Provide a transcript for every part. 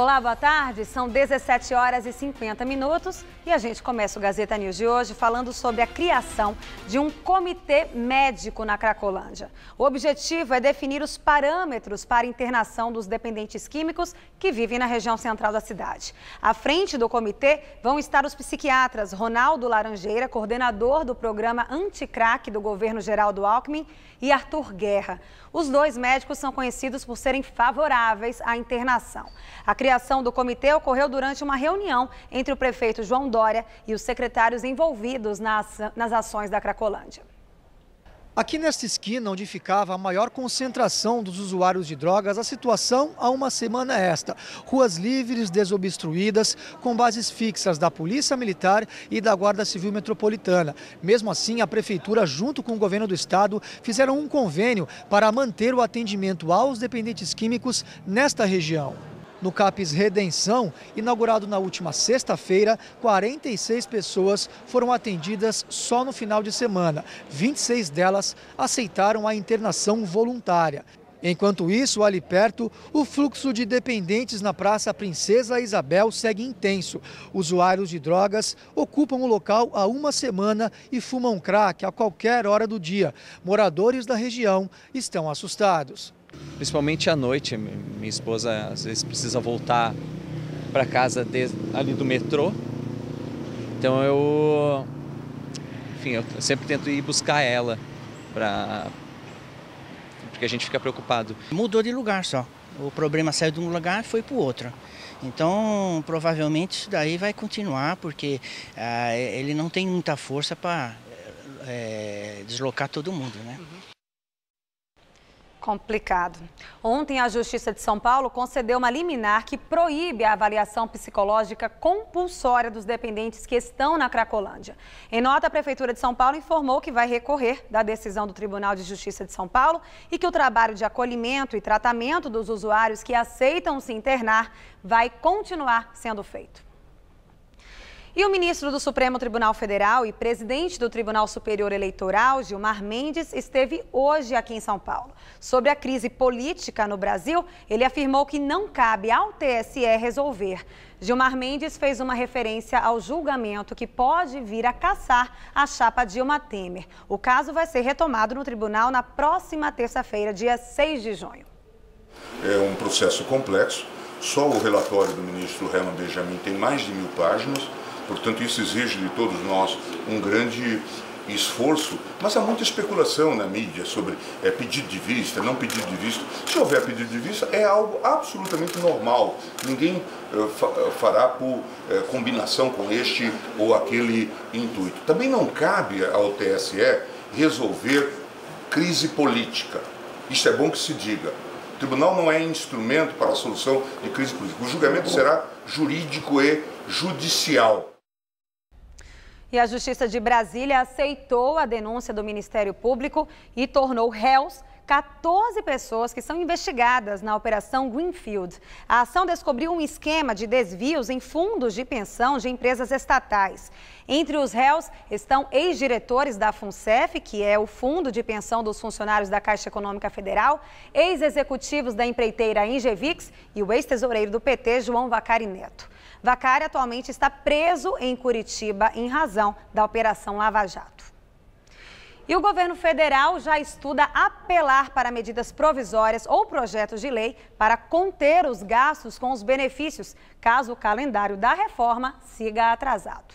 Olá, boa tarde. São 17 horas e 50 minutos e a gente começa o Gazeta News de hoje falando sobre a criação de um comitê médico na Cracolândia. O objetivo é definir os parâmetros para internação dos dependentes químicos que vivem na região central da cidade. À frente do comitê vão estar os psiquiatras Ronaldo Laranjeira, coordenador do programa Anticrack do governo Geraldo Alckmin, e Arthur Guerra. Os dois médicos são conhecidos por serem favoráveis à internação. A criação do comitê ocorreu durante uma reunião entre o prefeito João Dória e os secretários envolvidos nas, nas ações da Cracolândia. Aqui nesta esquina, onde ficava a maior concentração dos usuários de drogas, a situação há uma semana esta. Ruas livres, desobstruídas, com bases fixas da Polícia Militar e da Guarda Civil Metropolitana. Mesmo assim, a Prefeitura, junto com o Governo do Estado, fizeram um convênio para manter o atendimento aos dependentes químicos nesta região no CAPES Redenção, inaugurado na última sexta-feira, 46 pessoas foram atendidas só no final de semana. 26 delas aceitaram a internação voluntária. Enquanto isso, ali perto, o fluxo de dependentes na Praça Princesa Isabel segue intenso. Usuários de drogas ocupam o local há uma semana e fumam crack a qualquer hora do dia. Moradores da região estão assustados. Principalmente à noite, minha esposa às vezes precisa voltar para casa de, ali do metrô. Então eu, enfim, eu sempre tento ir buscar ela para porque a gente fica preocupado. Mudou de lugar só. O problema saiu de um lugar e foi para o outro. Então, provavelmente isso daí vai continuar, porque ah, ele não tem muita força para é, eh, deslocar todo mundo, né? Uhum. Complicado. Ontem, a Justiça de São Paulo concedeu uma liminar que proíbe a avaliação psicológica compulsória dos dependentes que estão na Cracolândia. Em nota, a Prefeitura de São Paulo informou que vai recorrer da decisão do Tribunal de Justiça de São Paulo e que o trabalho de acolhimento e tratamento dos usuários que aceitam se internar vai continuar sendo feito. E o ministro do Supremo Tribunal Federal e presidente do Tribunal Superior Eleitoral, Gilmar Mendes, esteve hoje aqui em São Paulo. Sobre a crise política no Brasil, ele afirmou que não cabe ao TSE resolver. Gilmar Mendes fez uma referência ao julgamento que pode vir a caçar a chapa Dilma Temer. O caso vai ser retomado no tribunal na próxima terça-feira, dia 6 de junho. É um processo complexo. Só o relatório do ministro Herman Benjamin tem mais de mil páginas Portanto, isso exige de todos nós um grande esforço, mas há muita especulação na mídia sobre é, pedido de vista, não pedido de vista. Se houver pedido de vista, é algo absolutamente normal. Ninguém é, fará por é, combinação com este ou aquele intuito. Também não cabe ao TSE resolver crise política. Isso é bom que se diga. O tribunal não é instrumento para a solução de crise política. O julgamento será jurídico e judicial. E a Justiça de Brasília aceitou a denúncia do Ministério Público e tornou réus 14 pessoas que são investigadas na Operação Greenfield. A ação descobriu um esquema de desvios em fundos de pensão de empresas estatais. Entre os réus estão ex-diretores da FUNCEF, que é o Fundo de Pensão dos Funcionários da Caixa Econômica Federal, ex-executivos da empreiteira Ingevix e o ex-tesoureiro do PT, João Vacari Neto. Vacari atualmente está preso em Curitiba em razão da Operação Lava Jato. E o governo federal já estuda apelar para medidas provisórias ou projetos de lei para conter os gastos com os benefícios, caso o calendário da reforma siga atrasado.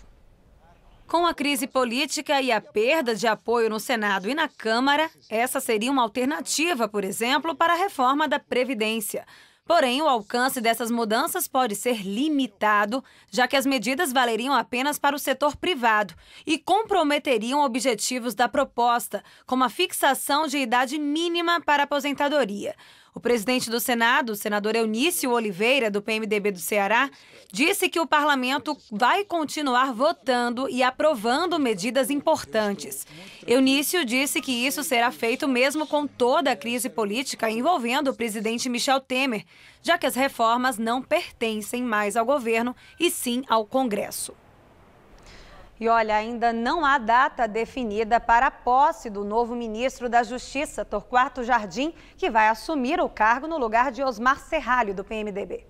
Com a crise política e a perda de apoio no Senado e na Câmara, essa seria uma alternativa, por exemplo, para a reforma da Previdência. Porém, o alcance dessas mudanças pode ser limitado, já que as medidas valeriam apenas para o setor privado e comprometeriam objetivos da proposta, como a fixação de idade mínima para aposentadoria. O presidente do Senado, senador Eunício Oliveira, do PMDB do Ceará, disse que o parlamento vai continuar votando e aprovando medidas importantes. Eunício disse que isso será feito mesmo com toda a crise política envolvendo o presidente Michel Temer, já que as reformas não pertencem mais ao governo e sim ao Congresso. E olha, ainda não há data definida para a posse do novo ministro da Justiça, Torquato Jardim, que vai assumir o cargo no lugar de Osmar Serralho, do PMDB.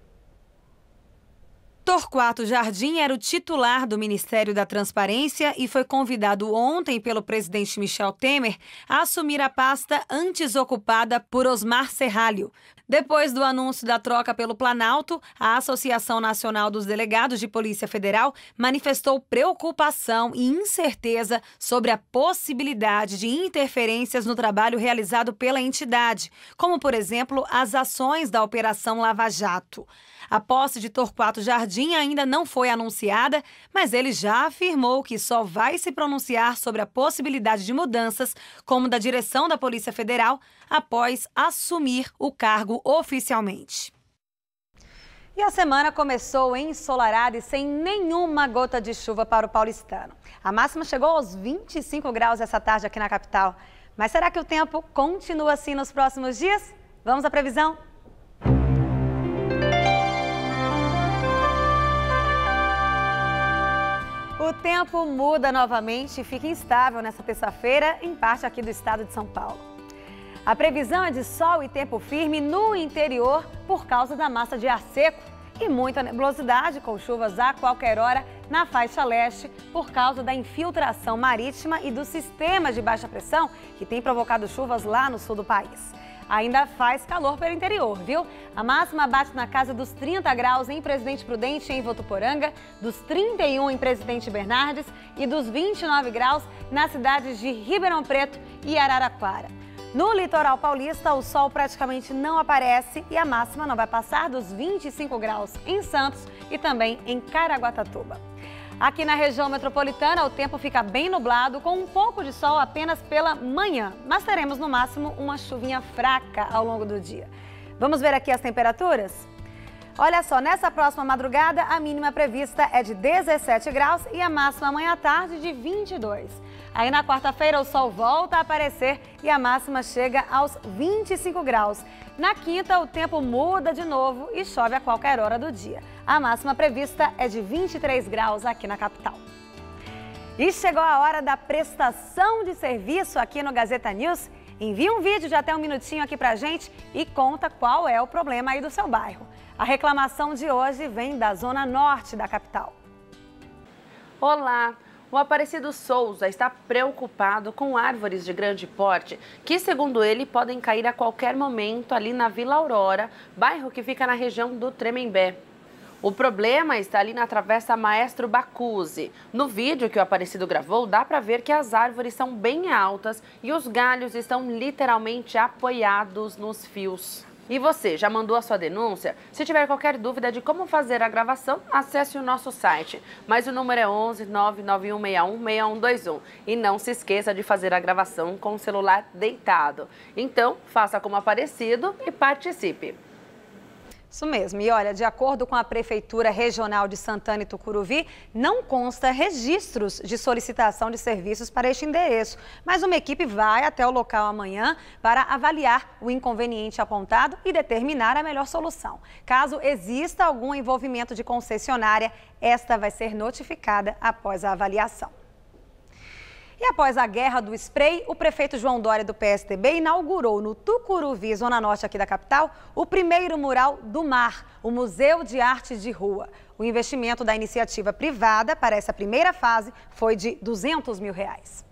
Torquato Jardim era o titular do Ministério da Transparência e foi convidado ontem pelo presidente Michel Temer a assumir a pasta antes ocupada por Osmar Serralho. Depois do anúncio da troca pelo Planalto, a Associação Nacional dos Delegados de Polícia Federal manifestou preocupação e incerteza sobre a possibilidade de interferências no trabalho realizado pela entidade, como, por exemplo, as ações da Operação Lava Jato. A posse de Torquato Jardim ainda não foi anunciada, mas ele já afirmou que só vai se pronunciar sobre a possibilidade de mudanças, como da direção da Polícia Federal, após assumir o cargo oficialmente. E a semana começou ensolarada e sem nenhuma gota de chuva para o paulistano. A máxima chegou aos 25 graus essa tarde aqui na capital. Mas será que o tempo continua assim nos próximos dias? Vamos à previsão? O tempo muda novamente e fica instável nessa terça-feira em parte aqui do estado de São Paulo. A previsão é de sol e tempo firme no interior por causa da massa de ar seco e muita nebulosidade com chuvas a qualquer hora na faixa leste por causa da infiltração marítima e do sistema de baixa pressão que tem provocado chuvas lá no sul do país. Ainda faz calor pelo interior, viu? A máxima bate na casa dos 30 graus em Presidente Prudente e em Votuporanga, dos 31 em Presidente Bernardes e dos 29 graus nas cidades de Ribeirão Preto e Araraquara. No litoral paulista, o sol praticamente não aparece e a máxima não vai passar dos 25 graus em Santos e também em Caraguatatuba. Aqui na região metropolitana, o tempo fica bem nublado, com um pouco de sol apenas pela manhã, mas teremos no máximo uma chuvinha fraca ao longo do dia. Vamos ver aqui as temperaturas? Olha só, nessa próxima madrugada, a mínima prevista é de 17 graus e a máxima amanhã à tarde de 22. Aí na quarta-feira o sol volta a aparecer e a máxima chega aos 25 graus. Na quinta o tempo muda de novo e chove a qualquer hora do dia. A máxima prevista é de 23 graus aqui na capital. E chegou a hora da prestação de serviço aqui no Gazeta News. Envie um vídeo de até um minutinho aqui pra gente e conta qual é o problema aí do seu bairro. A reclamação de hoje vem da zona norte da capital. Olá! O Aparecido Souza está preocupado com árvores de grande porte que, segundo ele, podem cair a qualquer momento ali na Vila Aurora, bairro que fica na região do Tremembé. O problema está ali na travessa Maestro Bacuzzi. No vídeo que o Aparecido gravou, dá para ver que as árvores são bem altas e os galhos estão literalmente apoiados nos fios. E você, já mandou a sua denúncia? Se tiver qualquer dúvida de como fazer a gravação, acesse o nosso site. Mas o número é 11 6121 E não se esqueça de fazer a gravação com o celular deitado. Então, faça como aparecido e participe. Isso mesmo. E olha, de acordo com a Prefeitura Regional de Santana e Tucuruvi, não consta registros de solicitação de serviços para este endereço. Mas uma equipe vai até o local amanhã para avaliar o inconveniente apontado e determinar a melhor solução. Caso exista algum envolvimento de concessionária, esta vai ser notificada após a avaliação. E após a guerra do spray, o prefeito João Dória do PSDB inaugurou no Tucuruvi, zona norte aqui da capital, o primeiro mural do mar, o Museu de Arte de Rua. O investimento da iniciativa privada para essa primeira fase foi de 200 mil reais.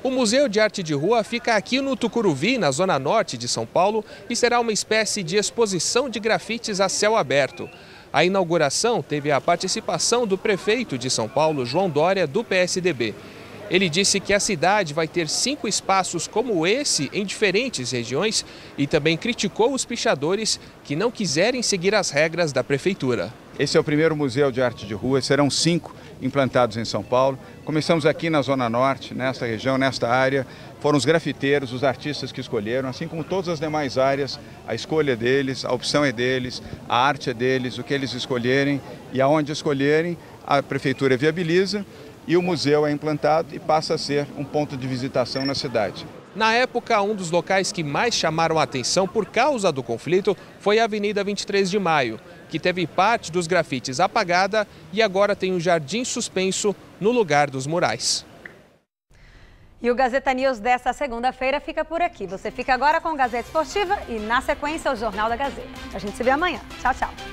O Museu de Arte de Rua fica aqui no Tucuruvi, na zona norte de São Paulo, e será uma espécie de exposição de grafites a céu aberto. A inauguração teve a participação do prefeito de São Paulo, João Dória, do PSDB. Ele disse que a cidade vai ter cinco espaços como esse em diferentes regiões e também criticou os pichadores que não quiserem seguir as regras da prefeitura. Esse é o primeiro museu de arte de rua, serão cinco implantados em São Paulo. Começamos aqui na Zona Norte, nesta região, nesta área. Foram os grafiteiros, os artistas que escolheram, assim como todas as demais áreas, a escolha é deles, a opção é deles, a arte é deles, o que eles escolherem e aonde escolherem, a prefeitura viabiliza e o museu é implantado e passa a ser um ponto de visitação na cidade. Na época, um dos locais que mais chamaram a atenção por causa do conflito foi a Avenida 23 de Maio, que teve parte dos grafites apagada e agora tem um jardim suspenso no lugar dos murais. E o Gazeta News desta segunda-feira fica por aqui. Você fica agora com o Gazeta Esportiva e, na sequência, o Jornal da Gazeta. A gente se vê amanhã. Tchau, tchau.